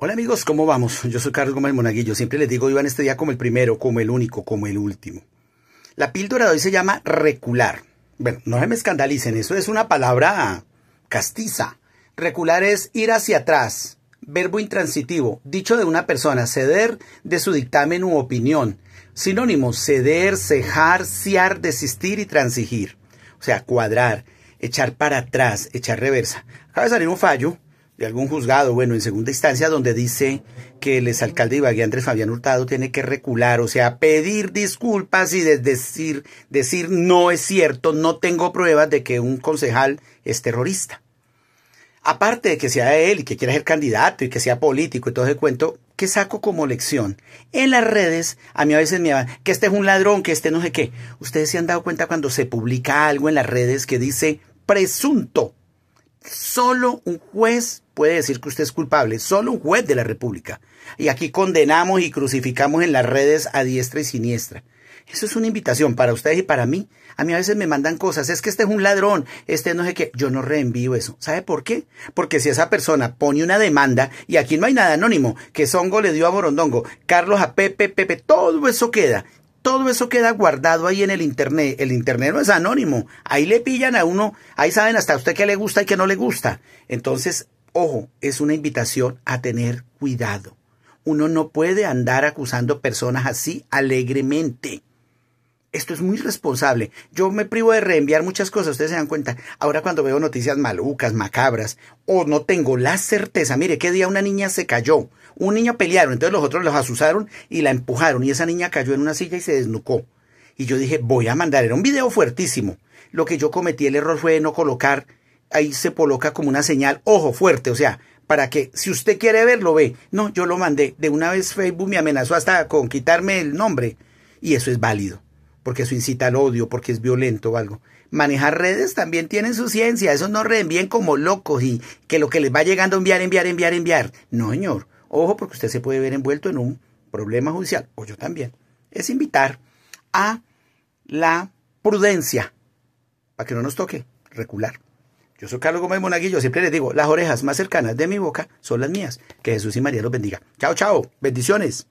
Hola amigos, ¿cómo vamos? Yo soy Carlos Gómez Monaguillo. Siempre les digo, iban este día como el primero, como el único, como el último. La píldora de hoy se llama recular. Bueno, no se me escandalicen, eso es una palabra castiza. Recular es ir hacia atrás, verbo intransitivo, dicho de una persona, ceder de su dictamen u opinión. Sinónimo, ceder, cejar, ciar, desistir y transigir. O sea, cuadrar, echar para atrás, echar reversa. Acaba de salir un fallo de algún juzgado, bueno, en segunda instancia, donde dice que el exalcalde Ibagué Andrés Fabián Hurtado tiene que recular, o sea, pedir disculpas y decir, decir no es cierto, no tengo pruebas de que un concejal es terrorista. Aparte de que sea él y que quiera ser candidato y que sea político y todo ese cuento, ¿qué saco como lección? En las redes, a mí a veces me van, que este es un ladrón, que este no sé qué. Ustedes se han dado cuenta cuando se publica algo en las redes que dice presunto Solo un juez puede decir que usted es culpable, solo un juez de la República. Y aquí condenamos y crucificamos en las redes a diestra y siniestra. Eso es una invitación para ustedes y para mí. A mí a veces me mandan cosas, es que este es un ladrón, este no sé qué. Yo no reenvío eso. ¿Sabe por qué? Porque si esa persona pone una demanda, y aquí no hay nada anónimo, que Songo le dio a Borondongo, Carlos a Pepe, Pepe, todo eso queda todo eso queda guardado ahí en el Internet. El Internet no es anónimo. Ahí le pillan a uno, ahí saben hasta usted qué le gusta y qué no le gusta. Entonces, ojo, es una invitación a tener cuidado. Uno no puede andar acusando personas así alegremente. Esto es muy responsable. Yo me privo de reenviar muchas cosas, ustedes se dan cuenta. Ahora cuando veo noticias malucas, macabras, o no tengo la certeza, mire, qué día una niña se cayó, un niño pelearon, entonces los otros los asusaron y la empujaron y esa niña cayó en una silla y se desnucó. Y yo dije, voy a mandar, era un video fuertísimo. Lo que yo cometí el error fue no colocar, ahí se coloca como una señal, ojo fuerte, o sea, para que si usted quiere verlo, ve. No, yo lo mandé. De una vez Facebook me amenazó hasta con quitarme el nombre. Y eso es válido porque eso incita al odio, porque es violento o algo. Manejar redes también tienen su ciencia, esos no reenvíen como locos y que lo que les va llegando enviar, enviar, enviar, enviar. No, señor. Ojo, porque usted se puede ver envuelto en un problema judicial, o yo también. Es invitar a la prudencia para que no nos toque recular. Yo soy Carlos Gómez Monaguillo, siempre les digo, las orejas más cercanas de mi boca son las mías. Que Jesús y María los bendiga. Chao, chao. Bendiciones.